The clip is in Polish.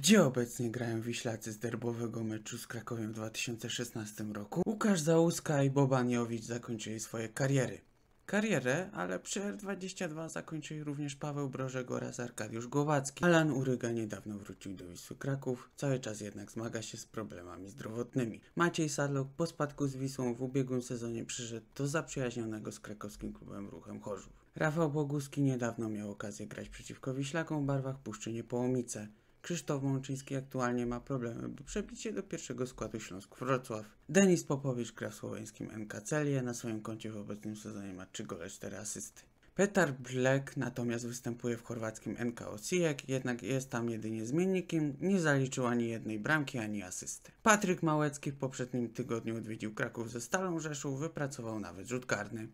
gdzie obecnie grają Wiślacy z derbowego meczu z Krakowiem w 2016 roku, Łukasz Załuska i Boban Jowicz zakończyli swoje kariery. Karierę, ale przy R22 zakończyli również Paweł Brożego oraz Arkadiusz Głowacki. Alan Uryga niedawno wrócił do Wisły Kraków, cały czas jednak zmaga się z problemami zdrowotnymi. Maciej Sadlok po spadku z Wisłą w ubiegłym sezonie przyszedł do zaprzyjaźnionego z krakowskim klubem Ruchem Chorzów. Rafał Boguski niedawno miał okazję grać przeciwko Wiślakom w barwach Puszczy Niepołomice. Krzysztof Mączyński aktualnie ma problemy, by przebić się do pierwszego składu Śląsk Wrocław. Denis Popowicz gra w słoweńskim NK Celje na swoim koncie w obecnym sezonie ma 3 gole, 4 asysty. Petar Blek natomiast występuje w chorwackim NK Osijek, jednak jest tam jedynie zmiennikiem, nie zaliczył ani jednej bramki, ani asysty. Patryk Małecki w poprzednim tygodniu odwiedził Kraków ze Stalą Rzeszów, wypracował nawet rzut karny.